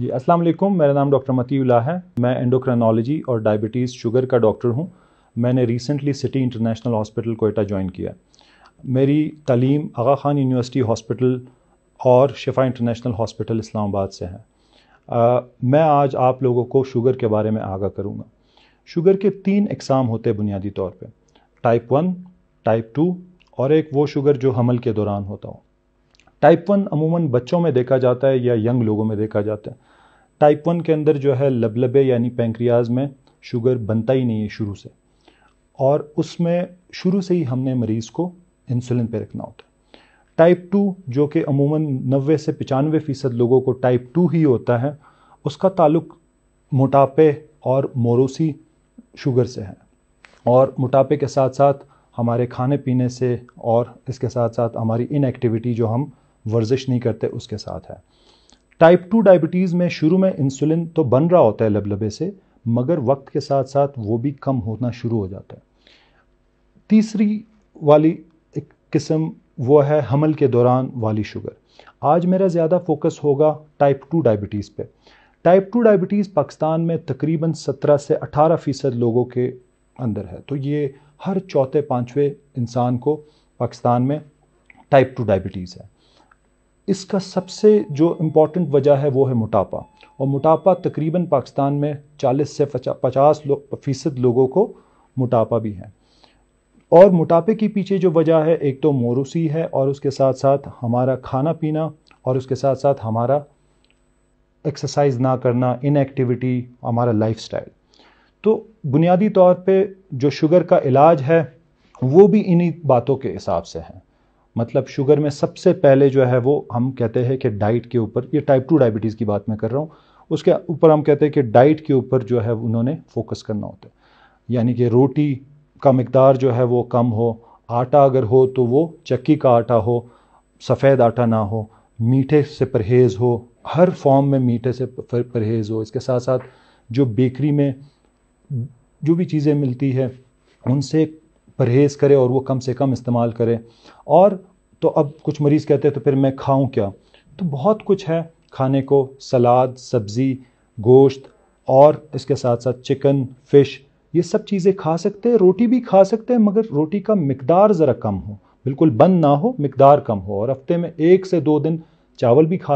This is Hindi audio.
जी अस्सलाम वालेकुम मेरा नाम डॉक्टर मतीउल्ला है मैं एंडोक्रेनोलॉजी और डायबिटीज़ शुगर का डॉक्टर हूँ मैंने recently city international hospital Quetta join किया मेरी तालीम आगा खान यूनिवर्सिटी हॉस्पिटल और शिफा इंटरनेशनल हॉस्पिटल इस्लामाबाद से है आ, मैं आज आप लोगों को शुगर के बारे में आगा करूँगा शुगर के तीन इकसाम होते हैं बुनियादी तौर पर टाइप वन टाइप टू और एक वो शुगर जो हमल के दौरान होता हो टाइप वन अमूमन बच्चों में देखा जाता है या यंग लोगों में देखा जाता है टाइप वन के अंदर जो है लबलबे यानी पेंक्रियाज में शुगर बनता ही नहीं है शुरू से और उसमें शुरू से ही हमने मरीज़ को इंसुलिन पे रखना होता है टाइप टू जो कि अमूमन नबे से पचानवे फ़ीसद लोगों को टाइप टू ही होता है उसका ताल्लुक मोटापे और मोरूसी शुगर से है और मोटापे के साथ साथ हमारे खाने पीने से और इसके साथ साथ हमारी इनएक्टिविटी जो हम वर्जिश नहीं करते उसके साथ है टाइप टू डायबिटीज़ में शुरू में इंसुलिन तो बन रहा होता है लबलबे से मगर वक्त के साथ साथ वो भी कम होना शुरू हो जाता है तीसरी वाली एक किस्म वो है हमल के दौरान वाली शुगर आज मेरा ज़्यादा फोकस होगा टाइप टू डायबिटीज़ पे टाइप टू डायबिटीज़ पाकिस्तान में तकरीबन 17 से 18 फ़ीसद लोगों के अंदर है तो ये हर चौथे पाँचवें इंसान को पाकिस्तान में टाइप टू डायबिटीज़ है इसका सबसे जो इम्पोर्टेंट वजह है वो है मोटापा और मोटापा तकरीबन पाकिस्तान में 40 से 50 लो, फीसद लोगों को मोटापा भी है और मोटापे के पीछे जो वजह है एक तो मोरूसी है और उसके साथ साथ हमारा खाना पीना और उसके साथ साथ हमारा एक्सरसाइज ना करना इनएक्टिविटी हमारा लाइफस्टाइल तो बुनियादी तौर पे जो शुगर का इलाज है वो भी इन्हीं बातों के हिसाब से है मतलब शुगर में सबसे पहले जो है वो हम कहते हैं कि डाइट के ऊपर ये टाइप टू डायबिटीज़ की बात मैं कर रहा हूँ उसके ऊपर हम कहते हैं कि डाइट के ऊपर जो है उन्होंने फोकस करना होता है यानी कि रोटी का मकदार जो है वो कम हो आटा अगर हो तो वो चक्की का आटा हो सफ़ेद आटा ना हो मीठे से परहेज़ हो हर फॉर्म में मीठे से परहेज़ हो इसके साथ साथ जो बेकरी में जो भी चीज़ें मिलती है उनसे परहेज़ करे और वो कम से कम इस्तेमाल करे और तो अब कुछ मरीज़ कहते हैं तो फिर मैं खाऊं क्या तो बहुत कुछ है खाने को सलाद सब्ज़ी गोश्त और इसके साथ साथ चिकन फ़िश ये सब चीज़ें खा सकते हैं रोटी भी खा सकते हैं मगर रोटी का मकदार ज़रा कम हो बिल्कुल बंद ना हो मकदार कम हो और हफ्ते में एक से दो दिन चावल भी खा